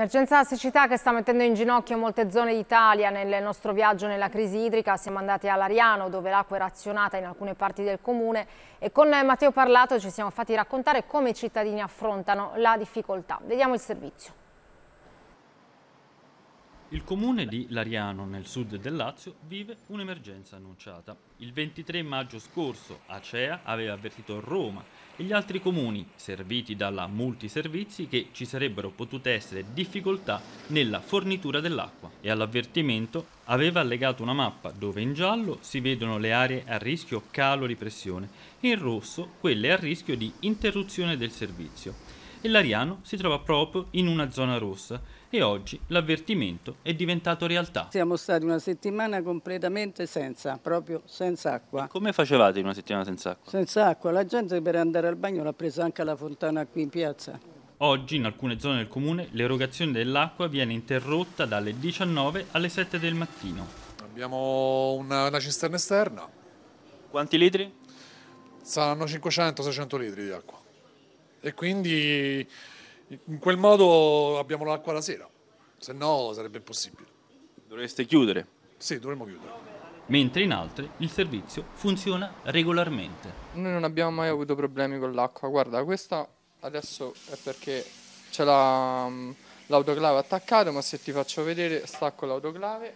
Emergenza siccità che sta mettendo in ginocchio molte zone d'Italia. Nel nostro viaggio nella crisi idrica siamo andati a Lariano, dove l'acqua è razionata in alcune parti del comune e con Matteo Parlato ci siamo fatti raccontare come i cittadini affrontano la difficoltà. Vediamo il servizio. Il comune di Lariano, nel sud del Lazio, vive un'emergenza annunciata. Il 23 maggio scorso Acea aveva avvertito Roma e gli altri comuni, serviti dalla multiservizi, che ci sarebbero potute essere difficoltà nella fornitura dell'acqua e all'avvertimento aveva allegato una mappa dove in giallo si vedono le aree a rischio calo di pressione e in rosso quelle a rischio di interruzione del servizio e l'Ariano si trova proprio in una zona rossa e oggi l'avvertimento è diventato realtà. Siamo stati una settimana completamente senza, proprio senza acqua. E come facevate in una settimana senza acqua? Senza acqua, la gente per andare al bagno l'ha presa anche la fontana qui in piazza. Oggi in alcune zone del comune l'erogazione dell'acqua viene interrotta dalle 19 alle 7 del mattino. Abbiamo una, una cisterna esterna. Quanti litri? Saranno 500-600 litri di acqua e quindi in quel modo abbiamo l'acqua la sera, se no sarebbe impossibile. Dovreste chiudere? Sì, dovremmo chiudere. Mentre in altre il servizio funziona regolarmente. Noi non abbiamo mai avuto problemi con l'acqua, guarda questa adesso è perché c'è la, mm, l'autoclave attaccata ma se ti faccio vedere stacco l'autoclave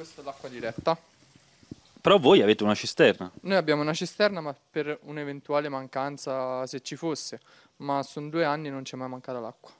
questa è l'acqua diretta. Però voi avete una cisterna. Noi abbiamo una cisterna, ma per un'eventuale mancanza, se ci fosse. Ma sono due anni e non ci è mai mancata l'acqua.